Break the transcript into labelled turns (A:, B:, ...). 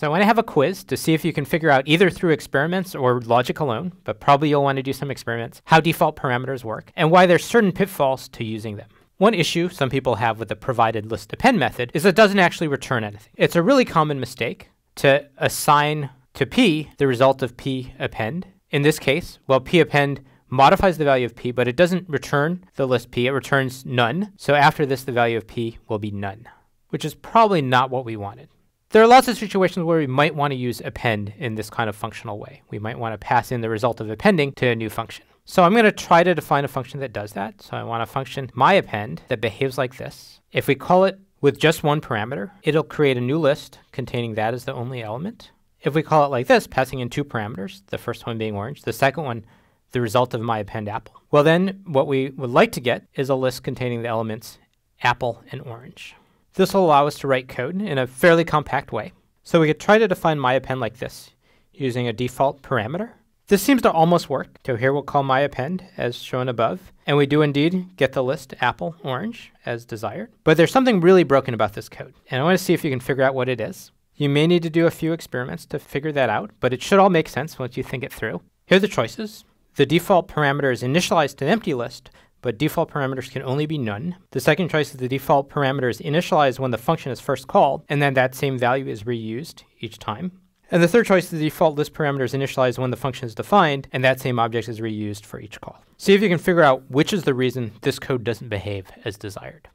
A: So I want to have a quiz to see if you can figure out either through experiments or logic alone, but probably you'll want to do some experiments, how default parameters work, and why there's certain pitfalls to using them. One issue some people have with the provided list append method is it doesn't actually return anything. It's a really common mistake to assign to p the result of p append. In this case, well, p append modifies the value of p, but it doesn't return the list p, it returns none. So after this, the value of p will be none, which is probably not what we wanted. There are lots of situations where we might want to use append in this kind of functional way. We might want to pass in the result of appending to a new function. So I'm going to try to define a function that does that. So I want a function myAppend that behaves like this. If we call it with just one parameter, it'll create a new list containing that as the only element. If we call it like this, passing in two parameters, the first one being orange, the second one the result of my append apple. Well then, what we would like to get is a list containing the elements apple and orange. This will allow us to write code in a fairly compact way. So we could try to define myAppend like this, using a default parameter. This seems to almost work, so here we'll call myAppend as shown above, and we do indeed get the list apple orange as desired. But there's something really broken about this code, and I want to see if you can figure out what it is. You may need to do a few experiments to figure that out, but it should all make sense once you think it through. Here are the choices. The default parameter is initialized to an empty list, but default parameters can only be none. The second choice is the default parameter is initialized when the function is first called, and then that same value is reused each time. And the third choice, is the default list parameter is initialized when the function is defined, and that same object is reused for each call. See if you can figure out which is the reason this code doesn't behave as desired.